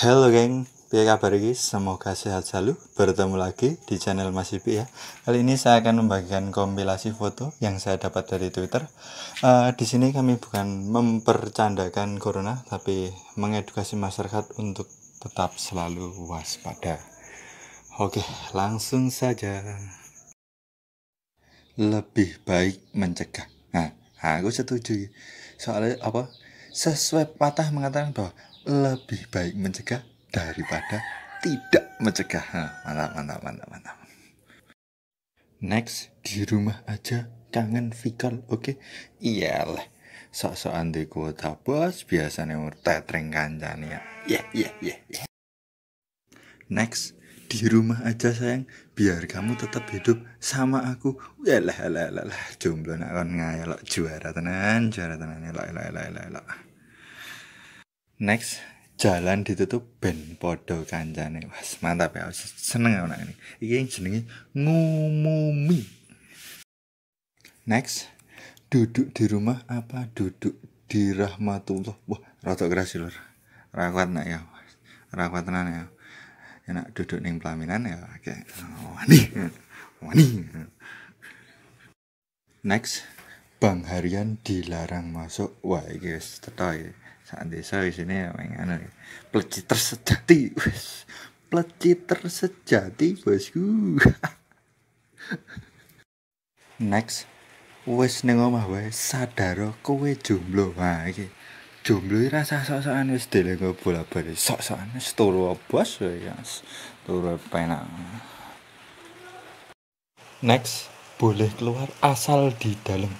Halo geng, apa kabar guys? Semoga sehat selalu. Bertemu lagi di channel Mas Ipi ya. Kali ini saya akan membagikan kompilasi foto yang saya dapat dari Twitter. Uh, di sini kami bukan mempercandakan corona, tapi mengedukasi masyarakat untuk tetap selalu waspada. Oke, langsung saja. Lebih baik mencegah. Nah, aku setuju. Soalnya apa? Sesuai patah mengatakan bahwa lebih baik mencegah daripada tidak mencegah. Mana mana mana mana. Next, di rumah aja kangen vikal, oke? Okay? Iyalah, sok-sokan di kuota bos biasanya tetring kanjani. ya. Yeah, yeah, yeah, yeah. Next, di rumah aja sayang biar kamu tetap hidup sama aku Iyalah iyalah iyalah. lah jomblo nak kon ngayalok juara tenan juara tenan iyalah, iyalah, iyalah, iyalah next jalan ditutup ben podo kancane mas mantap ya seneng ya anak ini Iya yang jenenge ngumumi next duduk di rumah apa duduk di rahmatullah wah rotok keras lur rakwat nak ya rawat tenan ya enak ya duduk neng pelaminan ya oke oh, wani wani next bang harian dilarang masuk wah guys, tetap ya. saat desa di sini yang anu pelecit sejati wes pelecit bosku next wes neng omah wes sadar kowe jomblo wah iki jomblo ini rasa sok sokan wes dele nggak bola balik sok sokan wes turu bos penak next boleh keluar asal di dalam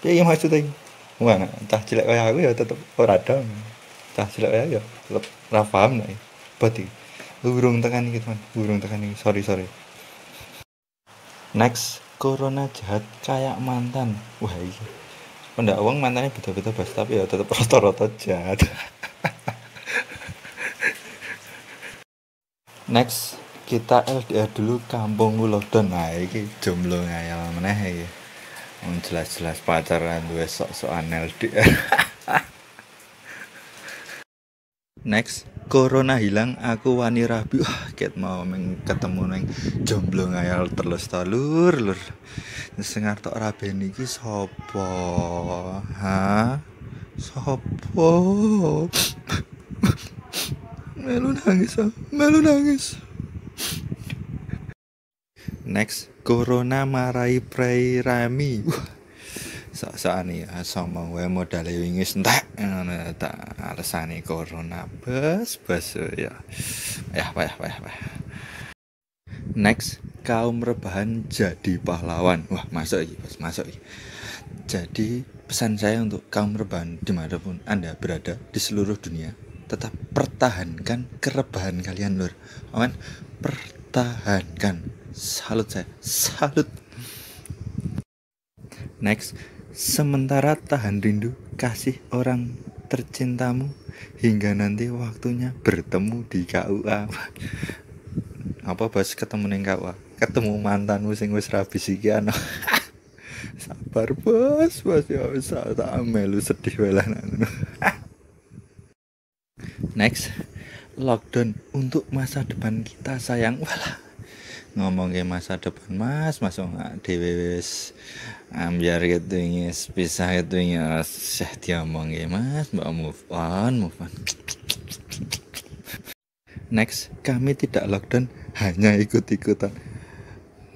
Ya, maksudnya Wah, entah jelek kayak aku ya tetep ora dong. Entah jelek kayak ya tetep ora paham nek. Berarti Burung tekan iki, teman. Burung tekan iki. Sorry, sorry. Next, corona jahat kayak mantan. Wah, iki. Pendak wong mantannya beda-beda bas, tapi ya tetep rata-rata jahat. Next, kita LDR dulu kampung Ulodon. Nah, iki jomblo ngayal meneh iki. jelas-jelas pacaran gue sok-sok anel next corona hilang aku wani rabi wah ket mau meng ketemu neng jomblo ngayal terus telur lur sengar tok rabi niki sopo ha sopo melu nangis ah. melu nangis next corona marai prei rami sok sokan ya sombong wae modale wingi entek ngono tak corona bus, bus. ya ya payah payah payah next kaum rebahan jadi pahlawan wah masuk iki bos masuk iki jadi pesan saya untuk kaum rebahan dimanapun anda berada di seluruh dunia tetap pertahankan kerebahan kalian lur aman pertahankan Salut saya. Salut. Next, sementara tahan rindu kasih orang tercintamu hingga nanti waktunya bertemu di KUA. Apa bos ketemu neng KUA? Ketemu mantanmu sing wis rabi siki ano. Sabar bos, bos ya wis tak melu sedih welan Next, lockdown untuk masa depan kita sayang walah ngomong ke masa depan mas masuk nggak dewes ambiar gitu ini pisah gitu ini sih ngomong ke mas mbak move on move on next kami tidak lockdown hanya ikut-ikutan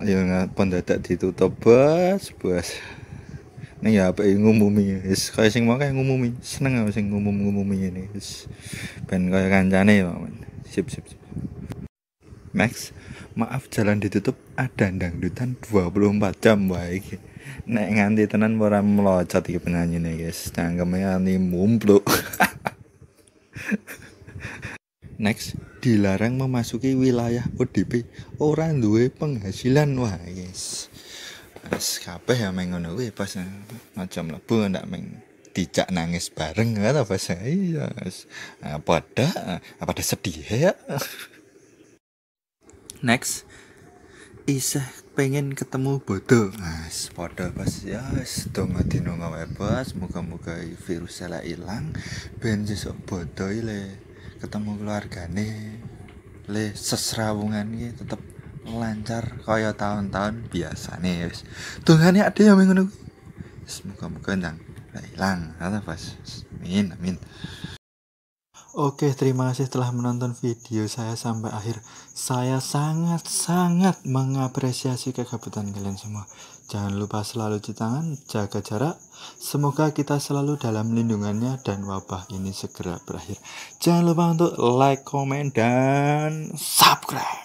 ayo nggak pendadak ditutup bos bos ini ya apa yang ngumumi is kayak sing mau kayak ngumumi seneng nggak sing ngumum ngumumi ini is ben kayak kancane ya sip sip, sip. Max maaf jalan ditutup ada dangdutan 24 jam baik nek nganti tenan ora melocot iki penyanyine, nih guys cangkeme ani mumpluk next dilarang memasuki wilayah ODP orang duwe penghasilan wah guys Wes kabeh ya meng ngono kuwi pas macam lebu ndak meng dijak nangis bareng kata pas iya apa ada apa ada sedih ya next isih pengen ketemu bodoh mas bodoh pas ya sedonga dino nggak bebas Muka muka virus lah hilang. ben sesuk bodoh le ketemu keluarga nih le sesrawungan nih tetap lancar kaya tahun-tahun biasa nih. dongane ada ya ngono kuwi muga yang hilang. ilang pas amin amin Oke, terima kasih telah menonton video saya sampai akhir. Saya sangat-sangat mengapresiasi kegabutan kalian semua. Jangan lupa selalu cuci tangan, jaga jarak. Semoga kita selalu dalam lindungannya dan wabah ini segera berakhir. Jangan lupa untuk like, comment, dan subscribe.